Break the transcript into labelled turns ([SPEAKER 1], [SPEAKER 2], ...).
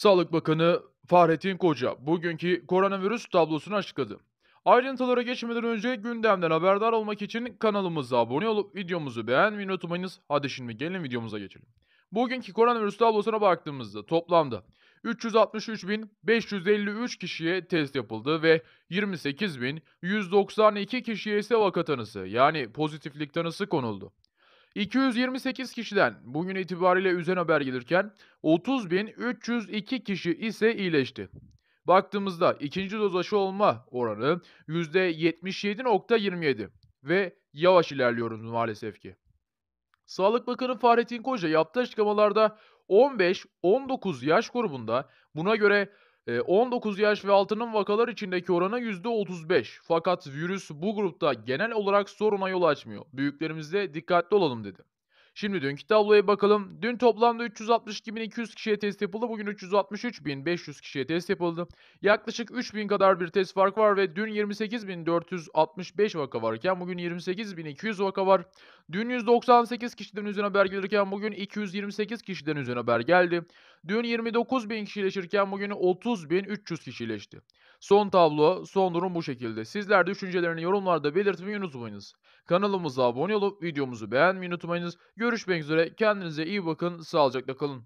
[SPEAKER 1] Sağlık Bakanı Fahrettin Koca bugünkü koronavirüs tablosunu açıkladı. Ayrıntılara geçmeden önce gündemden haberdar olmak için kanalımıza abone olup videomuzu beğenmeyi unutmayınız. Hadi şimdi gelin videomuza geçelim. Bugünkü koronavirüs tablosuna baktığımızda toplamda 363.553 kişiye test yapıldı ve 28.192 kişiye ise vaka tanısı yani pozitiflik tanısı konuldu. 228 kişiden bugün itibariyle üzen haber gelirken 30.302 kişi ise iyileşti. Baktığımızda ikinci doz aşı olma oranı %77.27 ve yavaş ilerliyoruz maalesef ki. Sağlık Bakanı Fahrettin Koca yaptığı açıklamalarda 15-19 yaş grubunda buna göre 19 ee, yaş ve altının vakalar içindeki oranı %35. Fakat virüs bu grupta genel olarak soruna yol açmıyor. Büyüklerimizde dikkatli olalım dedi. Şimdi dünkü tabloya bakalım. Dün toplamda 362.200 kişiye test yapıldı. Bugün 363.500 kişiye test yapıldı. Yaklaşık 3.000 kadar bir test fark var ve dün 28.465 vaka varken bugün 28.200 vaka var. Dün 198 kişiden üzerine haber gelirken bugün 228 kişiden üzerine haber geldi. Dün 29.000 kişileşirken bugün 30.300 kişileşti. Son tablo, son durum bu şekilde. Sizler düşüncelerini yorumlarda belirtmeyi unutmayınız. Kanalımıza abone olup videomuzu beğenmeyi unutmayınız. Görüşmek üzere, kendinize iyi bakın, sağlıcakla kalın.